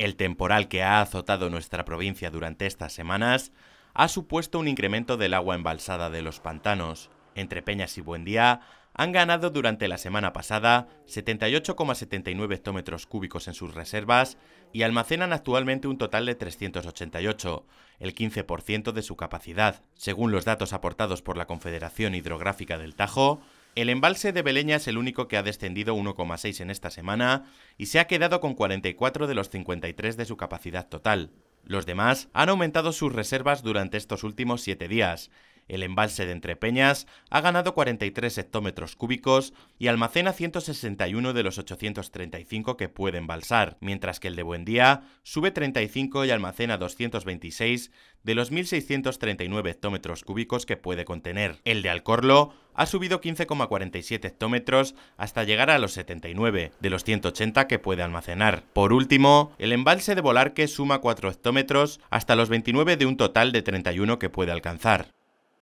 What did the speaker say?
El temporal que ha azotado nuestra provincia durante estas semanas ha supuesto un incremento del agua embalsada de los pantanos. Entre Peñas y Buendía han ganado durante la semana pasada 78,79 hectómetros cúbicos en sus reservas y almacenan actualmente un total de 388, el 15% de su capacidad. Según los datos aportados por la Confederación Hidrográfica del Tajo, el embalse de Beleña es el único que ha descendido 1,6 en esta semana y se ha quedado con 44 de los 53 de su capacidad total. Los demás han aumentado sus reservas durante estos últimos 7 días. El embalse de Entrepeñas ha ganado 43 hectómetros cúbicos y almacena 161 de los 835 que puede embalsar, mientras que el de Buendía sube 35 y almacena 226 de los 1.639 hectómetros cúbicos que puede contener. El de Alcorlo ha subido 15,47 hectómetros hasta llegar a los 79 de los 180 que puede almacenar. Por último, el embalse de Volarque suma 4 hectómetros hasta los 29 de un total de 31 que puede alcanzar.